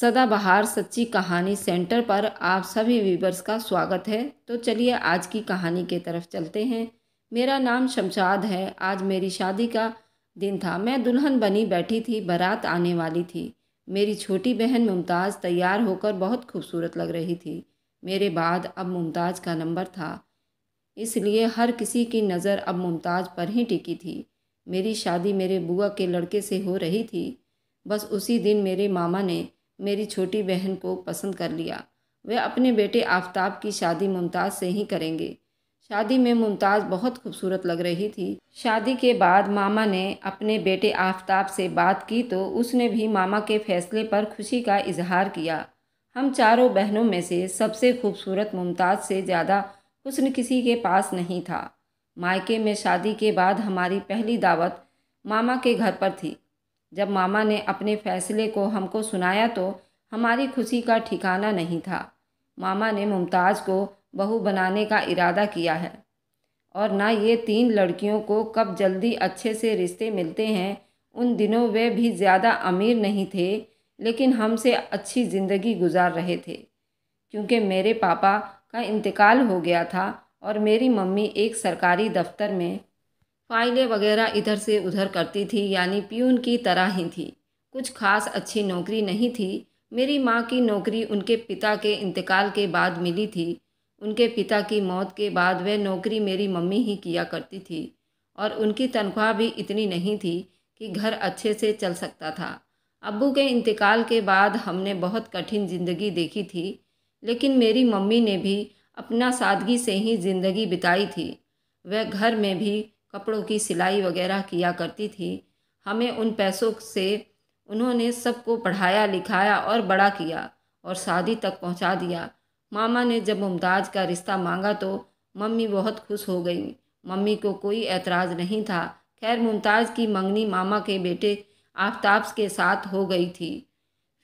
सदाबहार सच्ची कहानी सेंटर पर आप सभी व्यूवर्स का स्वागत है तो चलिए आज की कहानी के तरफ चलते हैं मेरा नाम शमशाद है आज मेरी शादी का दिन था मैं दुल्हन बनी बैठी थी बारात आने वाली थी मेरी छोटी बहन मुमताज़ तैयार होकर बहुत खूबसूरत लग रही थी मेरे बाद अब मुमताज़ का नंबर था इसलिए हर किसी की नज़र अब मुमताज़ पर ही टिकी थी मेरी शादी मेरे बुआ के लड़के से हो रही थी बस उसी दिन मेरे मामा ने मेरी छोटी बहन को पसंद कर लिया वह अपने बेटे आफ्ताब की शादी मुमताज़ से ही करेंगे शादी में मुमताज़ बहुत खूबसूरत लग रही थी शादी के बाद मामा ने अपने बेटे आफ्ताब से बात की तो उसने भी मामा के फैसले पर खुशी का इजहार किया हम चारों बहनों में से सबसे खूबसूरत मुमताज़ से ज़्यादा हुसन किसी के पास नहीं था मायके में शादी के बाद हमारी पहली दावत मामा के घर पर थी जब मामा ने अपने फैसले को हमको सुनाया तो हमारी खुशी का ठिकाना नहीं था मामा ने मुमताज़ को बहू बनाने का इरादा किया है और ना ये तीन लड़कियों को कब जल्दी अच्छे से रिश्ते मिलते हैं उन दिनों वे भी ज़्यादा अमीर नहीं थे लेकिन हमसे अच्छी ज़िंदगी गुजार रहे थे क्योंकि मेरे पापा का इंतकाल हो गया था और मेरी मम्मी एक सरकारी दफ्तर में फाइलें वगैरह इधर से उधर करती थी यानी प्यून की तरह ही थी कुछ खास अच्छी नौकरी नहीं थी मेरी माँ की नौकरी उनके पिता के इंतकाल के बाद मिली थी उनके पिता की मौत के बाद वह नौकरी मेरी मम्मी ही किया करती थी और उनकी तनख्वाह भी इतनी नहीं थी कि घर अच्छे से चल सकता था अब्बू के इंतकाल के बाद हमने बहुत कठिन ज़िंदगी देखी थी लेकिन मेरी मम्मी ने भी अपना सादगी से ही ज़िंदगी बिताई थी वह घर में भी कपड़ों की सिलाई वगैरह किया करती थी हमें उन पैसों से उन्होंने सबको पढ़ाया लिखाया और बड़ा किया और शादी तक पहुंचा दिया मामा ने जब मुमताज़ का रिश्ता मांगा तो मम्मी बहुत खुश हो गई मम्मी को कोई एतराज़ नहीं था खैर मुमताज़ की मंगनी मामा के बेटे आफ्ताब के साथ हो गई थी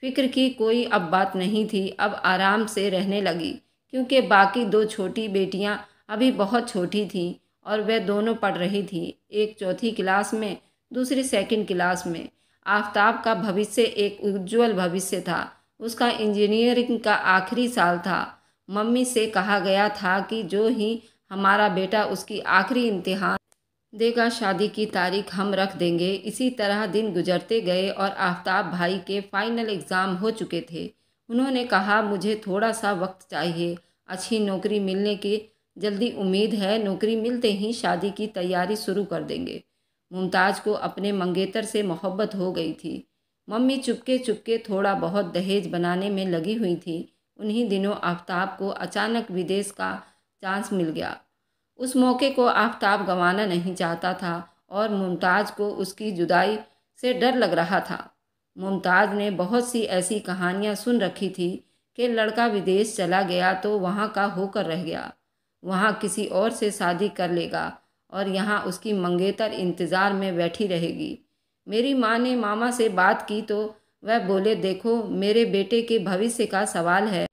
फिक्र की कोई अब बात नहीं थी अब आराम से रहने लगी क्योंकि बाकी दो छोटी बेटियां अभी बहुत छोटी थीं और वह दोनों पढ़ रही थी एक चौथी क्लास में दूसरी सेकंड क्लास में आफ्ताब का भविष्य एक उज्जवल भविष्य था उसका इंजीनियरिंग का आखिरी साल था मम्मी से कहा गया था कि जो ही हमारा बेटा उसकी आखिरी इम्तिहान देगा शादी की तारीख हम रख देंगे इसी तरह दिन गुजरते गए और आफ्ताब भाई के फाइनल एग्ज़ाम हो चुके थे उन्होंने कहा मुझे थोड़ा सा वक्त चाहिए अच्छी नौकरी मिलने की जल्दी उम्मीद है नौकरी मिलते ही शादी की तैयारी शुरू कर देंगे मुमताज़ को अपने मंगेतर से मोहब्बत हो गई थी मम्मी चुपके चुपके थोड़ा बहुत दहेज बनाने में लगी हुई थी उन्हीं दिनों आफ्ताब को अचानक विदेश का चांस मिल गया उस मौके को आफ्ताब गंवाना नहीं चाहता था और मुमताज़ को उसकी जुदाई से डर लग रहा था मुमताज़ ने बहुत सी ऐसी कहानियाँ सुन रखी थी कि लड़का विदेश चला गया तो वहाँ का होकर रह गया वहाँ किसी और से शादी कर लेगा और यहाँ उसकी मंगेतर इंतज़ार में बैठी रहेगी मेरी माँ ने मामा से बात की तो वह बोले देखो मेरे बेटे के भविष्य का सवाल है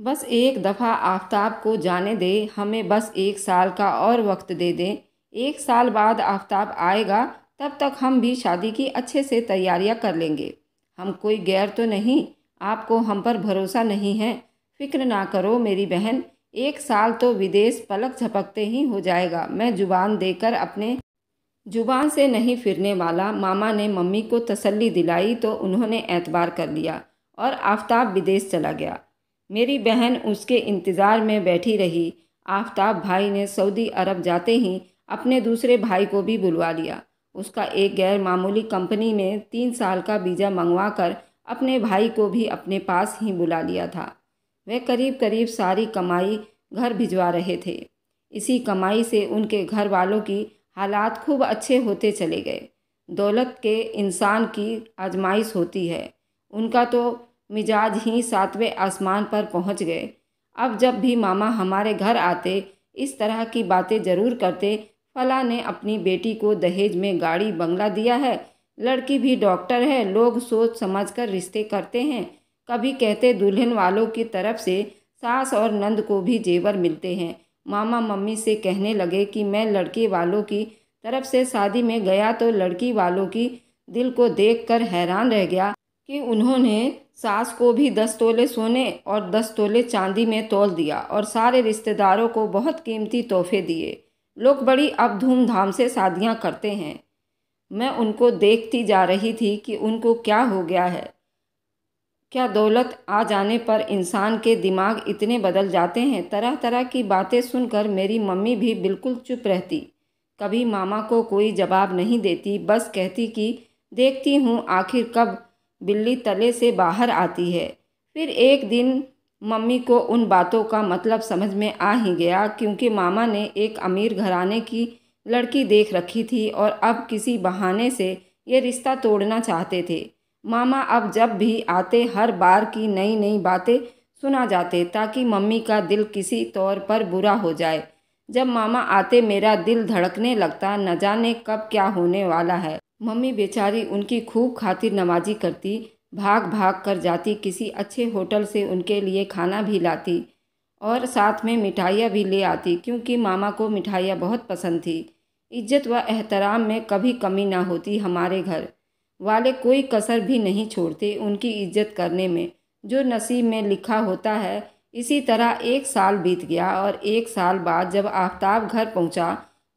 बस एक दफ़ा आफ्ताब को जाने दे हमें बस एक साल का और वक्त दे दें एक साल बाद आफ्ताब आएगा तब तक हम भी शादी की अच्छे से तैयारियां कर लेंगे हम कोई गैर तो नहीं आपको हम पर भरोसा नहीं है फिक्र ना करो मेरी बहन एक साल तो विदेश पलक झपकते ही हो जाएगा मैं जुबान देकर अपने जुबान से नहीं फिरने वाला मामा ने मम्मी को तसल्ली दिलाई तो उन्होंने एतबार कर लिया और आफताब विदेश चला गया मेरी बहन उसके इंतज़ार में बैठी रही आफताब भाई ने सऊदी अरब जाते ही अपने दूसरे भाई को भी बुलवा लिया उसका एक गैर मामूली कंपनी में तीन साल का वीज़ा मंगवा कर अपने भाई को भी अपने पास ही बुला लिया था वह करीब करीब सारी कमाई घर भिजवा रहे थे इसी कमाई से उनके घर वालों की हालात खूब अच्छे होते चले गए दौलत के इंसान की आजमाइश होती है उनका तो मिजाज ही सातवें आसमान पर पहुंच गए अब जब भी मामा हमारे घर आते इस तरह की बातें ज़रूर करते फला ने अपनी बेटी को दहेज में गाड़ी बंगला दिया है लड़की भी डॉक्टर है लोग सोच समझ कर रिश्ते करते हैं कभी कहते दुल्हन वालों की तरफ से सास और नंद को भी जेवर मिलते हैं मामा मम्मी से कहने लगे कि मैं लड़के वालों की तरफ से शादी में गया तो लड़की वालों की दिल को देखकर हैरान रह गया कि उन्होंने सास को भी दस तोले सोने और दस तोले चांदी में तोल दिया और सारे रिश्तेदारों को बहुत कीमती तोहफे दिए लोग बड़ी अब धूमधाम से शादियाँ करते हैं मैं उनको देखती जा रही थी कि उनको क्या हो गया है क्या दौलत आ जाने पर इंसान के दिमाग इतने बदल जाते हैं तरह तरह की बातें सुनकर मेरी मम्मी भी बिल्कुल चुप रहती कभी मामा को कोई जवाब नहीं देती बस कहती कि देखती हूँ आखिर कब बिल्ली तले से बाहर आती है फिर एक दिन मम्मी को उन बातों का मतलब समझ में आ ही गया क्योंकि मामा ने एक अमीर घराने की लड़की देख रखी थी और अब किसी बहाने से ये रिश्ता तोड़ना चाहते थे मामा अब जब भी आते हर बार की नई नई बातें सुना जाते ताकि मम्मी का दिल किसी तौर पर बुरा हो जाए जब मामा आते मेरा दिल धड़कने लगता न जाने कब क्या होने वाला है मम्मी बेचारी उनकी खूब खातिर नमाजी करती भाग भाग कर जाती किसी अच्छे होटल से उनके लिए खाना भी लाती और साथ में मिठाइयाँ भी ले आती क्योंकि मामा को मिठाइयाँ बहुत पसंद थी इज्जत व एहतराम में कभी कमी ना होती हमारे घर वाले कोई कसर भी नहीं छोड़ते उनकी इज्जत करने में जो नसीब में लिखा होता है इसी तरह एक साल बीत गया और एक साल बाद जब आफ्ताब घर पहुंचा,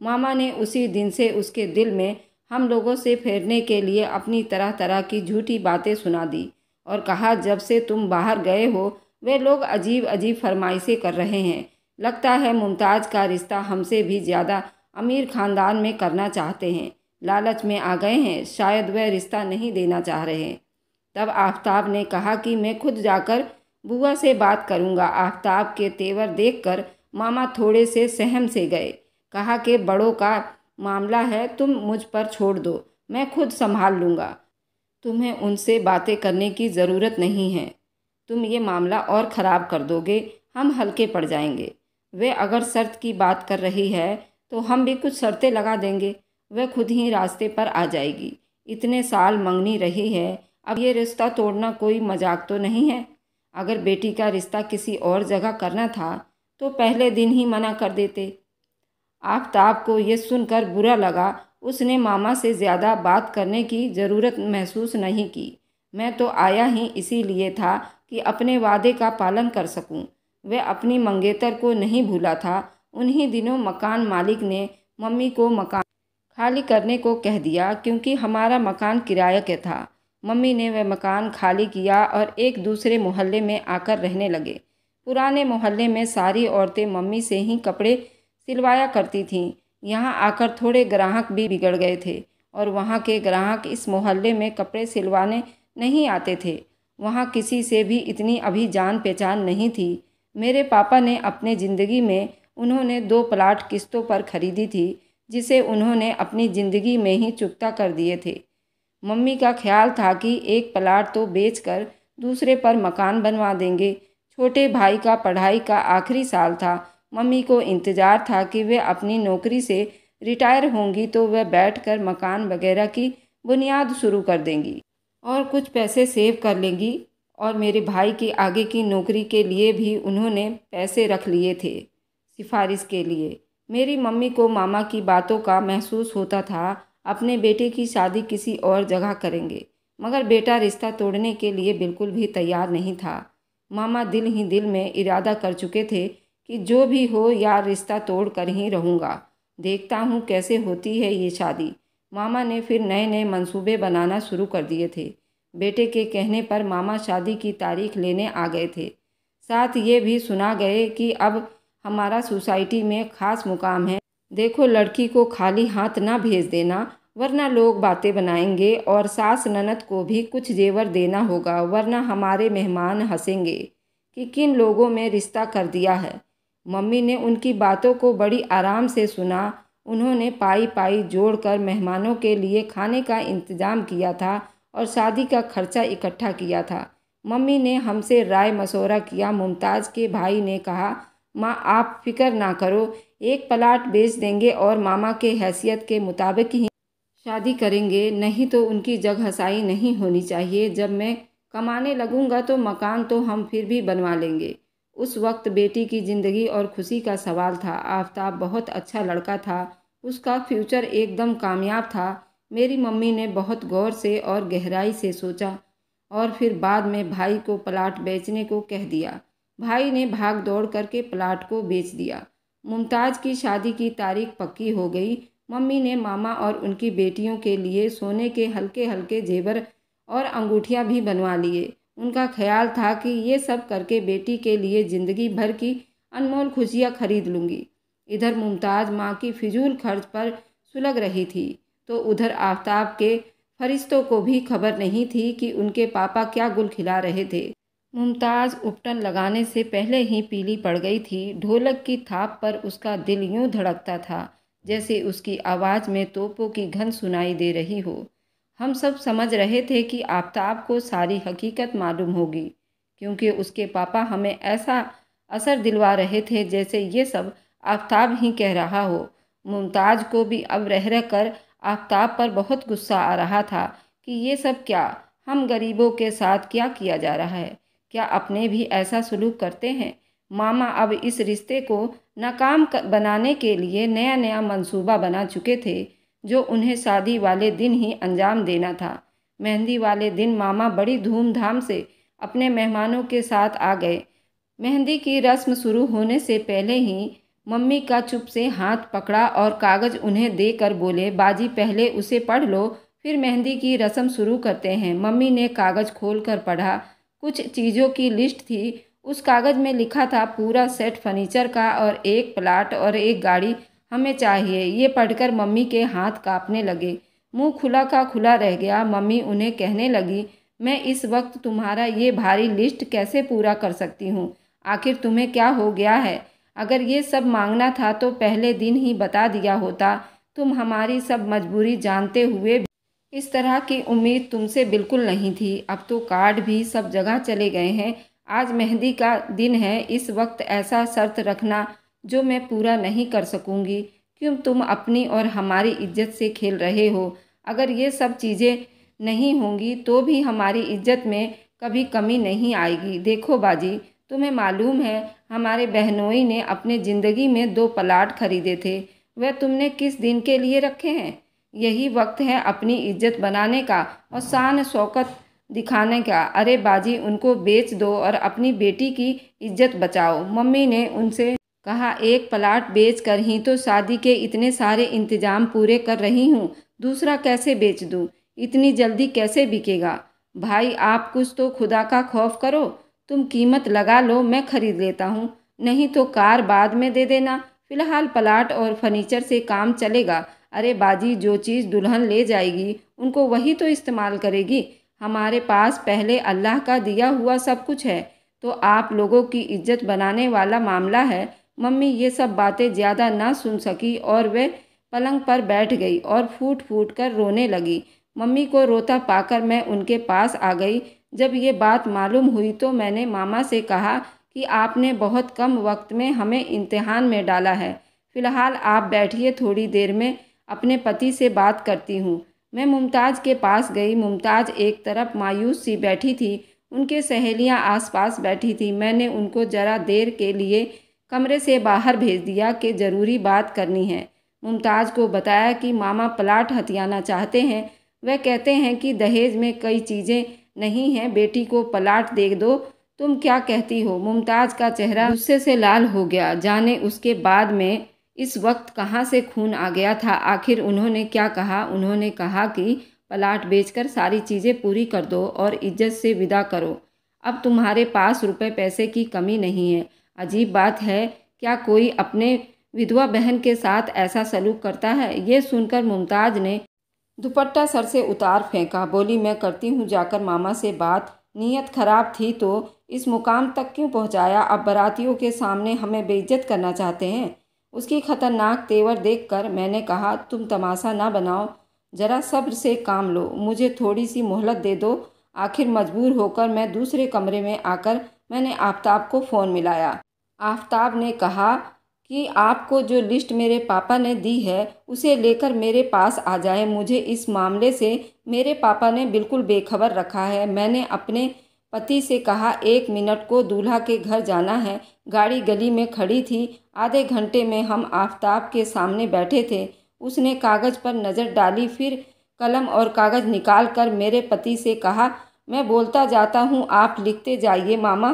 मामा ने उसी दिन से उसके दिल में हम लोगों से फेरने के लिए अपनी तरह तरह की झूठी बातें सुना दी और कहा जब से तुम बाहर गए हो वे लोग अजीब अजीब फरमाइशें कर रहे हैं लगता है मुमताज़ का रिश्ता हमसे भी ज़्यादा अमीर ख़ानदान में करना चाहते हैं लालच में आ गए हैं शायद वह रिश्ता नहीं देना चाह रहे हैं तब आफ्ताब ने कहा कि मैं खुद जाकर बुआ से बात करूंगा आफ्ताब के तेवर देखकर मामा थोड़े से सहम से गए कहा कि बड़ों का मामला है तुम मुझ पर छोड़ दो मैं खुद संभाल लूँगा तुम्हें उनसे बातें करने की ज़रूरत नहीं है तुम ये मामला और ख़राब कर दोगे हम हल्के पड़ जाएंगे वे अगर शर्त की बात कर रही है तो हम भी कुछ शर्तें लगा देंगे वह खुद ही रास्ते पर आ जाएगी इतने साल मंगनी रही है अब ये रिश्ता तोड़ना कोई मजाक तो नहीं है अगर बेटी का रिश्ता किसी और जगह करना था तो पहले दिन ही मना कर देते आफ्ताब को यह सुनकर बुरा लगा उसने मामा से ज़्यादा बात करने की ज़रूरत महसूस नहीं की मैं तो आया ही इसीलिए था कि अपने वादे का पालन कर सकूं। वह अपनी मंगेतर को नहीं भूला था उन्हीं दिनों मकान मालिक ने मम्मी को मकान खाली करने को कह दिया क्योंकि हमारा मकान किराए के था मम्मी ने वह मकान खाली किया और एक दूसरे मोहल्ले में आकर रहने लगे पुराने मोहल्ले में सारी औरतें मम्मी से ही कपड़े सिलवाया करती थीं यहाँ आकर थोड़े ग्राहक भी बिगड़ गए थे और वहाँ के ग्राहक इस मोहल्ले में कपड़े सिलवाने नहीं आते थे वहाँ किसी से भी इतनी अभी जान पहचान नहीं थी मेरे पापा ने अपने ज़िंदगी में उन्होंने दो प्लाट किस्तों पर खरीदी थी जिसे उन्होंने अपनी ज़िंदगी में ही चुकता कर दिए थे मम्मी का ख्याल था कि एक प्लाट तो बेचकर दूसरे पर मकान बनवा देंगे छोटे भाई का पढ़ाई का आखिरी साल था मम्मी को इंतज़ार था कि वे अपनी नौकरी से रिटायर होंगी तो वह बैठकर मकान वगैरह की बुनियाद शुरू कर देंगी और कुछ पैसे सेव कर लेंगी और मेरे भाई की आगे की नौकरी के लिए भी उन्होंने पैसे रख लिए थे सिफारिश के लिए मेरी मम्मी को मामा की बातों का महसूस होता था अपने बेटे की शादी किसी और जगह करेंगे मगर बेटा रिश्ता तोड़ने के लिए बिल्कुल भी तैयार नहीं था मामा दिल ही दिल में इरादा कर चुके थे कि जो भी हो यार रिश्ता तोड़ कर ही रहूँगा देखता हूँ कैसे होती है ये शादी मामा ने फिर नए नए मंसूबे बनाना शुरू कर दिए थे बेटे के कहने पर मामा शादी की तारीख लेने आ गए थे साथ ये भी सुना गए कि अब हमारा सोसाइटी में ख़ास मुकाम है देखो लड़की को खाली हाथ ना भेज देना वरना लोग बातें बनाएंगे और सास ननद को भी कुछ जेवर देना होगा वरना हमारे मेहमान हंसेंगे कि किन लोगों में रिश्ता कर दिया है मम्मी ने उनकी बातों को बड़ी आराम से सुना उन्होंने पाई पाई जोड़कर मेहमानों के लिए खाने का इंतज़ाम किया था और शादी का खर्चा इकट्ठा किया था मम्मी ने हमसे राय मशवरा किया मुमताज़ के भाई ने कहा माँ आप फिक्र ना करो एक प्लाट बेच देंगे और मामा के हैसियत के मुताबिक ही शादी करेंगे नहीं तो उनकी जगह हसाई नहीं होनी चाहिए जब मैं कमाने लगूंगा तो मकान तो हम फिर भी बनवा लेंगे उस वक्त बेटी की ज़िंदगी और खुशी का सवाल था आफ्ताब बहुत अच्छा लड़का था उसका फ्यूचर एकदम कामयाब था मेरी मम्मी ने बहुत गौर से और गहराई से सोचा और फिर बाद में भाई को प्लाट बेचने को कह दिया भाई ने भाग दौड़ करके प्लाट को बेच दिया मुमताज़ की शादी की तारीख पक्की हो गई मम्मी ने मामा और उनकी बेटियों के लिए सोने के हल्के हल्के जेवर और अंगूठियाँ भी बनवा लिए उनका ख्याल था कि ये सब करके बेटी के लिए ज़िंदगी भर की अनमोल खुशियाँ खरीद लूँगी इधर मुमताज़ माँ की फिजूल खर्च पर सुलग रही थी तो उधर आफ्ताब के फरिश्तों को भी खबर नहीं थी कि उनके पापा क्या गुल खिला रहे थे मुमताज़ उपटन लगाने से पहले ही पीली पड़ गई थी ढोलक की थाप पर उसका दिल यूं धड़कता था जैसे उसकी आवाज़ में तोपों की घन सुनाई दे रही हो हम सब समझ रहे थे कि आफ्ताब को सारी हकीकत मालूम होगी क्योंकि उसके पापा हमें ऐसा असर दिलवा रहे थे जैसे ये सब आफ्ताब ही कह रहा हो मुमताज़ को भी अब रह रह कर आफ्ताब पर बहुत गुस्सा आ रहा था कि ये सब क्या हम गरीबों के साथ क्या किया जा रहा है क्या अपने भी ऐसा सलूक करते हैं मामा अब इस रिश्ते को नाकाम बनाने के लिए नया नया मंसूबा बना चुके थे जो उन्हें शादी वाले दिन ही अंजाम देना था मेहंदी वाले दिन मामा बड़ी धूमधाम से अपने मेहमानों के साथ आ गए मेहंदी की रस्म शुरू होने से पहले ही मम्मी का चुप से हाथ पकड़ा और कागज़ उन्हें देकर बोले बाजी पहले उसे पढ़ लो फिर मेहंदी की रस्म शुरू करते हैं मम्मी ने कागज़ खोलकर पढ़ा कुछ चीज़ों की लिस्ट थी उस कागज़ में लिखा था पूरा सेट फर्नीचर का और एक प्लाट और एक गाड़ी हमें चाहिए ये पढ़कर मम्मी के हाथ कांपने लगे मुंह खुला का खुला रह गया मम्मी उन्हें कहने लगी मैं इस वक्त तुम्हारा ये भारी लिस्ट कैसे पूरा कर सकती हूँ आखिर तुम्हें क्या हो गया है अगर ये सब मांगना था तो पहले दिन ही बता दिया होता तुम हमारी सब मजबूरी जानते हुए इस तरह की उम्मीद तुमसे बिल्कुल नहीं थी अब तो कार्ड भी सब जगह चले गए हैं आज मेहंदी का दिन है इस वक्त ऐसा शर्त रखना जो मैं पूरा नहीं कर सकूँगी क्यों तुम अपनी और हमारी इज्जत से खेल रहे हो अगर ये सब चीज़ें नहीं होंगी तो भी हमारी इज्जत में कभी कमी नहीं आएगी देखो बाजी तुम्हें मालूम है हमारे बहनोई ने अपने ज़िंदगी में दो प्लाट खरीदे थे वह तुमने किस दिन के लिए रखे हैं यही वक्त है अपनी इज्जत बनाने का और शान शौकत दिखाने का अरे बाजी उनको बेच दो और अपनी बेटी की इज्जत बचाओ मम्मी ने उनसे कहा एक प्लाट बेच कर ही तो शादी के इतने सारे इंतजाम पूरे कर रही हूँ दूसरा कैसे बेच दूँ इतनी जल्दी कैसे बिकेगा भाई आप कुछ तो खुदा का खौफ करो तुम कीमत लगा लो मैं खरीद लेता हूँ नहीं तो कार बाद में दे देना फिलहाल प्लाट और फर्नीचर से काम चलेगा अरे बाजी जो चीज़ दुल्हन ले जाएगी उनको वही तो इस्तेमाल करेगी हमारे पास पहले अल्लाह का दिया हुआ सब कुछ है तो आप लोगों की इज्जत बनाने वाला मामला है मम्मी ये सब बातें ज़्यादा ना सुन सकी और वे पलंग पर बैठ गई और फूट फूट कर रोने लगी मम्मी को रोता पाकर मैं उनके पास आ गई जब ये बात मालूम हुई तो मैंने मामा से कहा कि आपने बहुत कम वक्त में हमें इम्तहान में डाला है फ़िलहाल आप बैठिए थोड़ी देर में अपने पति से बात करती हूँ मैं मुमताज़ के पास गई मुमताज़ एक तरफ मायूस सी बैठी थी उनके सहेलियाँ आसपास बैठी थी मैंने उनको ज़रा देर के लिए कमरे से बाहर भेज दिया कि ज़रूरी बात करनी है मुमताज़ को बताया कि मामा प्लाट हथियाना चाहते हैं वह कहते हैं कि दहेज में कई चीज़ें नहीं हैं बेटी को प्लाट दे दो तुम क्या कहती हो मुमताज़ का चेहरा गुस्से से लाल हो गया जाने उसके बाद में इस वक्त कहाँ से खून आ गया था आखिर उन्होंने क्या कहा उन्होंने कहा कि प्लाट बेचकर सारी चीज़ें पूरी कर दो और इज्जत से विदा करो अब तुम्हारे पास रुपए पैसे की कमी नहीं है अजीब बात है क्या कोई अपने विधवा बहन के साथ ऐसा सलूक करता है ये सुनकर मुमताज़ ने दुपट्टा सर से उतार फेंका बोली मैं करती हूँ जाकर मामा से बात नीयत खराब थी तो इस मुकाम तक क्यों पहुँचाया अब बरातियों के सामने हमें बेइज्जत करना चाहते हैं उसकी खतरनाक तेवर देखकर मैंने कहा तुम तमाशा ना बनाओ ज़रा सब्र से काम लो मुझे थोड़ी सी मोहलत दे दो आखिर मजबूर होकर मैं दूसरे कमरे में आकर मैंने आफ्ताब को फ़ोन मिलाया आफ्ताब ने कहा कि आपको जो लिस्ट मेरे पापा ने दी है उसे लेकर मेरे पास आ जाए मुझे इस मामले से मेरे पापा ने बिल्कुल बेखबर रखा है मैंने अपने पति से कहा एक मिनट को दूल्हा के घर जाना है गाड़ी गली में खड़ी थी आधे घंटे में हम आफ्ताब के सामने बैठे थे उसने कागज़ पर नज़र डाली फिर कलम और कागज़ निकाल कर मेरे पति से कहा मैं बोलता जाता हूँ आप लिखते जाइए मामा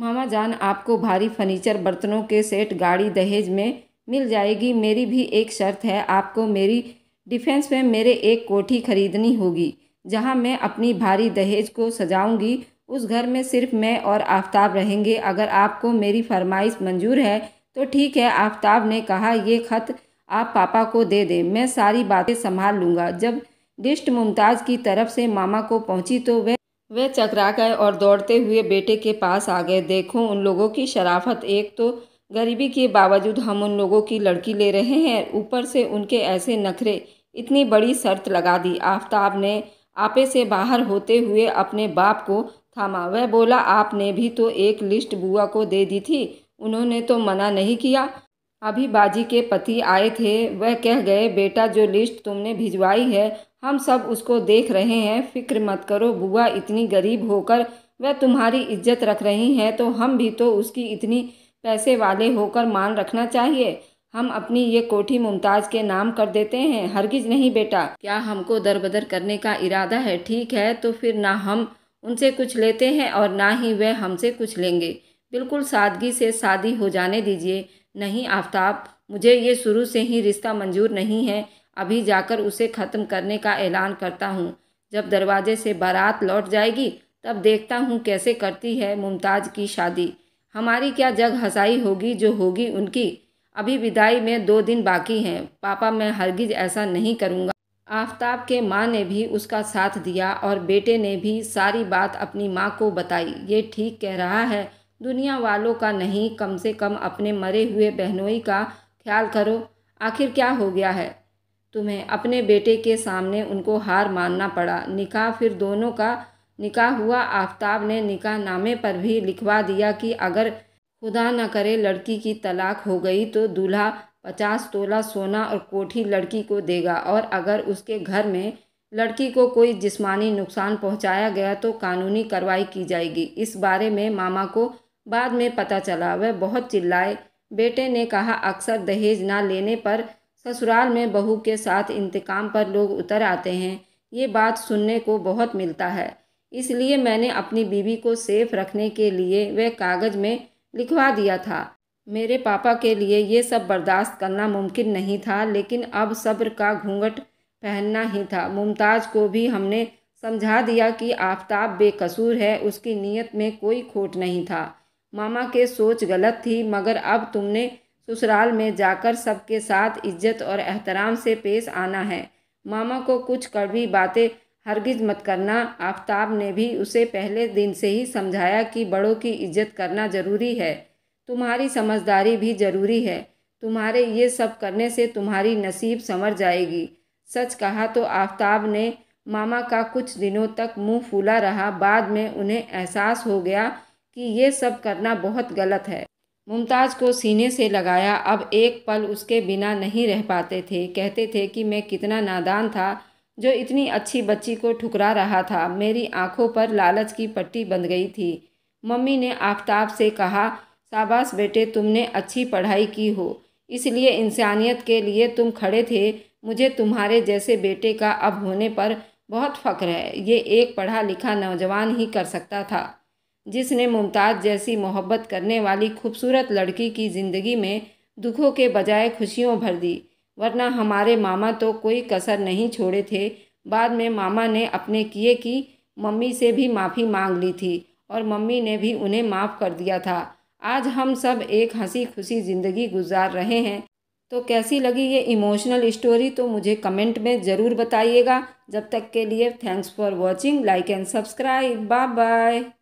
मामा जान आपको भारी फर्नीचर बर्तनों के सेट गाड़ी दहेज में मिल जाएगी मेरी भी एक शर्त है आपको मेरी डिफेंस में मेरे एक कोठी खरीदनी होगी जहाँ मैं अपनी भारी दहेज को सजाऊंगी उस घर में सिर्फ मैं और आफताब रहेंगे अगर आपको मेरी फरमाइश मंजूर है तो ठीक है आफताब ने कहा ये ख़त आप पापा को दे दें मैं सारी बातें संभाल लूँगा जब लिस्ट मुमताज़ की तरफ से मामा को पहुँची तो वह वह चकरा गए और दौड़ते हुए बेटे के पास आ गए देखो उन लोगों की शराफत एक तो गरीबी के बावजूद हम उन लोगों की लड़की ले रहे हैं ऊपर से उनके ऐसे नखरे इतनी बड़ी शर्त लगा दी आफ्ताब ने आपे से बाहर होते हुए अपने बाप को थामा वह बोला आपने भी तो एक लिस्ट बुआ को दे दी थी उन्होंने तो मना नहीं किया अभी बाजी के पति आए थे वह कह गए बेटा जो लिस्ट तुमने भिजवाई है हम सब उसको देख रहे हैं फिक्र मत करो बुआ इतनी गरीब होकर वह तुम्हारी इज्जत रख रही हैं तो हम भी तो उसकी इतनी पैसे वाले होकर मान रखना चाहिए हम अपनी ये कोठी मुमताज के नाम कर देते हैं हरगिज नहीं बेटा क्या हमको दरबदर करने का इरादा है ठीक है तो फिर ना हम उनसे कुछ लेते हैं और ना ही वह हमसे कुछ लेंगे बिल्कुल सादगी से शादी हो जाने दीजिए नहीं आफ्ताब मुझे ये शुरू से ही रिश्ता मंजूर नहीं है अभी जाकर उसे ख़त्म करने का ऐलान करता हूँ जब दरवाजे से बारात लौट जाएगी तब देखता हूँ कैसे करती है मुमताज़ की शादी हमारी क्या जग हसाई होगी जो होगी उनकी अभी विदाई में दो दिन बाकी हैं पापा मैं हरगिज ऐसा नहीं करूँगा आफ्ताब के माँ ने भी उसका साथ दिया और बेटे ने भी सारी बात अपनी माँ को बताई ये ठीक कह रहा है दुनिया वालों का नहीं कम से कम अपने मरे हुए बहनोई का ख्याल करो आखिर क्या हो गया है तुम्हें अपने बेटे के सामने उनको हार मानना पड़ा निकाह फिर दोनों का निकाह हुआ आफ्ताब ने निकाह नामे पर भी लिखवा दिया कि अगर खुदा न करे लड़की की तलाक हो गई तो दूल्हा पचास तोला सोना और कोठी लड़की को देगा और अगर उसके घर में लड़की को कोई जिस्मानी नुकसान पहुंचाया गया तो कानूनी कार्रवाई की जाएगी इस बारे में मामा को बाद में पता चला वह बहुत चिल्लाए बेटे ने कहा अक्सर दहेज ना लेने पर ससुराल में बहू के साथ इंतकाम पर लोग उतर आते हैं ये बात सुनने को बहुत मिलता है इसलिए मैंने अपनी बीवी को सेफ रखने के लिए वह कागज़ में लिखवा दिया था मेरे पापा के लिए ये सब बर्दाश्त करना मुमकिन नहीं था लेकिन अब सब्र का घूंघट पहनना ही था मुमताज़ को भी हमने समझा दिया कि आफ्ताब बेकसूर है उसकी नीयत में कोई खोट नहीं था मामा के सोच गलत थी मगर अब तुमने ससुराल में जाकर सबके साथ इज्जत और एहतराम से पेश आना है मामा को कुछ कड़वी बातें हरगिज मत करना आफ्ताब ने भी उसे पहले दिन से ही समझाया कि बड़ों की इज्जत करना ज़रूरी है तुम्हारी समझदारी भी ज़रूरी है तुम्हारे ये सब करने से तुम्हारी नसीब संवर जाएगी सच कहा तो आफ्ताब ने मामा का कुछ दिनों तक मुंह फूला रहा बाद में उन्हें एहसास हो गया कि ये सब करना बहुत गलत है मुमताज़ को सीने से लगाया अब एक पल उसके बिना नहीं रह पाते थे कहते थे कि मैं कितना नादान था जो इतनी अच्छी बच्ची को ठुकरा रहा था मेरी आंखों पर लालच की पट्टी बंध गई थी मम्मी ने आफ्ताब से कहा शाबाश बेटे तुमने अच्छी पढ़ाई की हो इसलिए इंसानियत के लिए तुम खड़े थे मुझे तुम्हारे जैसे बेटे का अब होने पर बहुत फ़ख्र है ये एक पढ़ा लिखा नौजवान ही कर सकता था जिसने मुमताज़ जैसी मोहब्बत करने वाली खूबसूरत लड़की की ज़िंदगी में दुखों के बजाय खुशियों भर दी वरना हमारे मामा तो कोई कसर नहीं छोड़े थे बाद में मामा ने अपने किए की मम्मी से भी माफ़ी मांग ली थी और मम्मी ने भी उन्हें माफ़ कर दिया था आज हम सब एक हंसी खुशी ज़िंदगी गुजार रहे हैं तो कैसी लगी ये इमोशनल स्टोरी तो मुझे कमेंट में ज़रूर बताइएगा जब तक के लिए thanks for watching like and subscribe bye bye